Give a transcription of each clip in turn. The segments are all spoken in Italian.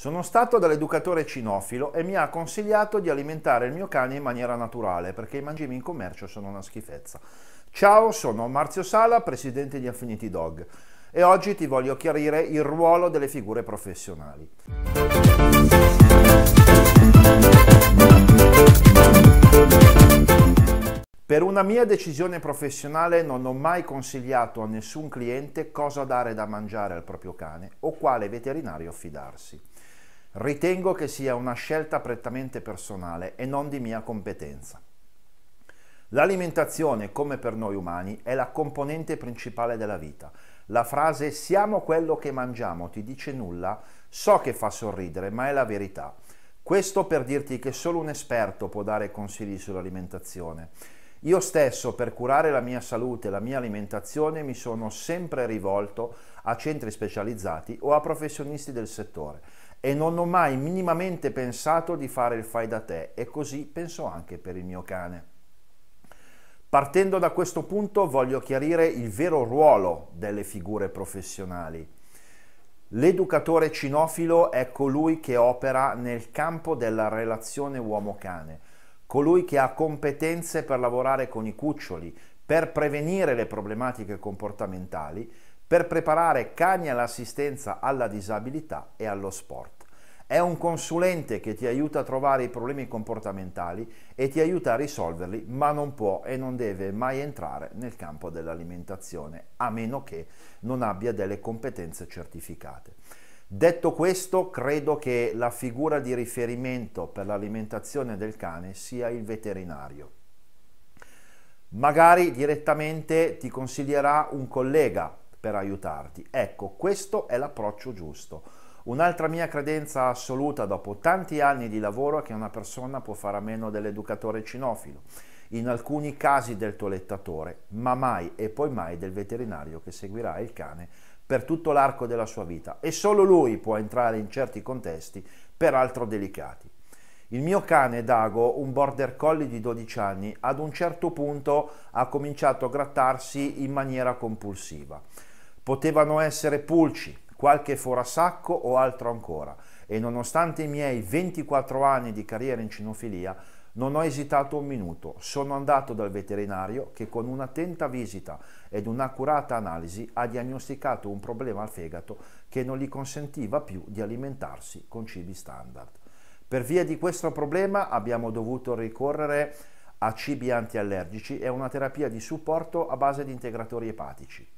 Sono stato dall'educatore cinofilo e mi ha consigliato di alimentare il mio cane in maniera naturale perché i mangimi in commercio sono una schifezza. Ciao, sono Marzio Sala, presidente di Affinity Dog e oggi ti voglio chiarire il ruolo delle figure professionali. Per una mia decisione professionale non ho mai consigliato a nessun cliente cosa dare da mangiare al proprio cane o quale veterinario fidarsi. Ritengo che sia una scelta prettamente personale e non di mia competenza. L'alimentazione, come per noi umani, è la componente principale della vita. La frase siamo quello che mangiamo ti dice nulla, so che fa sorridere, ma è la verità. Questo per dirti che solo un esperto può dare consigli sull'alimentazione. Io stesso per curare la mia salute e la mia alimentazione mi sono sempre rivolto a centri specializzati o a professionisti del settore e non ho mai minimamente pensato di fare il fai da te e così penso anche per il mio cane. Partendo da questo punto voglio chiarire il vero ruolo delle figure professionali. L'educatore cinofilo è colui che opera nel campo della relazione uomo-cane, colui che ha competenze per lavorare con i cuccioli, per prevenire le problematiche comportamentali per preparare cani all'assistenza alla disabilità e allo sport. È un consulente che ti aiuta a trovare i problemi comportamentali e ti aiuta a risolverli, ma non può e non deve mai entrare nel campo dell'alimentazione, a meno che non abbia delle competenze certificate. Detto questo, credo che la figura di riferimento per l'alimentazione del cane sia il veterinario. Magari direttamente ti consiglierà un collega per aiutarti. Ecco, questo è l'approccio giusto. Un'altra mia credenza assoluta dopo tanti anni di lavoro è che una persona può fare a meno dell'educatore cinofilo, in alcuni casi del tolettatore, ma mai e poi mai del veterinario che seguirà il cane per tutto l'arco della sua vita e solo lui può entrare in certi contesti peraltro delicati. Il mio cane Dago, un border collie di 12 anni, ad un certo punto ha cominciato a grattarsi in maniera compulsiva. Potevano essere pulci, qualche forasacco o altro ancora e nonostante i miei 24 anni di carriera in cinofilia non ho esitato un minuto, sono andato dal veterinario che con un'attenta visita ed un'accurata analisi ha diagnosticato un problema al fegato che non gli consentiva più di alimentarsi con cibi standard. Per via di questo problema abbiamo dovuto ricorrere a cibi antiallergici e a una terapia di supporto a base di integratori epatici.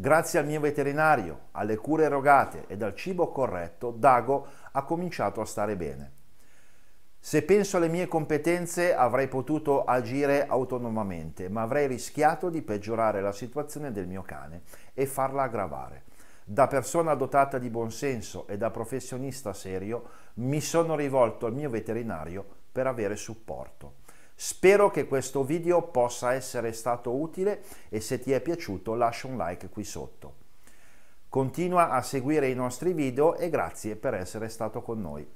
Grazie al mio veterinario, alle cure erogate ed al cibo corretto, Dago ha cominciato a stare bene. Se penso alle mie competenze avrei potuto agire autonomamente, ma avrei rischiato di peggiorare la situazione del mio cane e farla aggravare. Da persona dotata di buonsenso e da professionista serio mi sono rivolto al mio veterinario per avere supporto. Spero che questo video possa essere stato utile e se ti è piaciuto lascia un like qui sotto. Continua a seguire i nostri video e grazie per essere stato con noi.